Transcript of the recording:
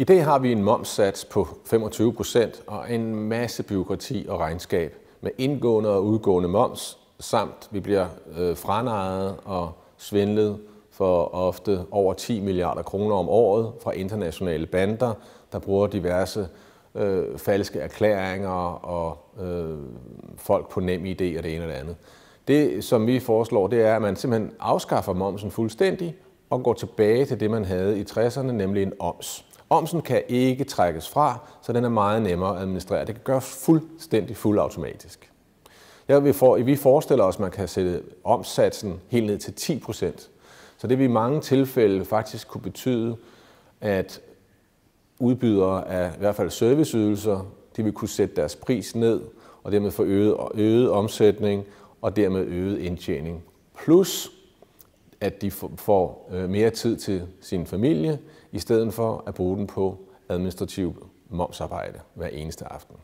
I dag har vi en momssats på 25 procent og en masse byråkrati og regnskab med indgående og udgående moms, samt vi bliver øh, franejet og svindlet for ofte over 10 milliarder kroner om året fra internationale bander, der bruger diverse øh, falske erklæringer og øh, folk på nem idé og det ene og det andet. Det, som vi foreslår, det er, at man simpelthen afskaffer momsen fuldstændig og går tilbage til det, man havde i 60'erne, nemlig en oms. Omsen kan ikke trækkes fra, så den er meget nemmere at administrere. Det kan gøres fuldstændig fuldautomatisk. Ja, vi, for, vi forestiller os, at man kan sætte omsatsen helt ned til 10 procent. Så det vil i mange tilfælde faktisk kunne betyde, at udbydere af i hvert fald serviceydelser, de vil kunne sætte deres pris ned, og dermed få øget, øget omsætning, og dermed øget indtjening. Plus, at de får øh, mere tid til sin familie, i stedet for at bruge den på administrativ momsarbejde hver eneste aften.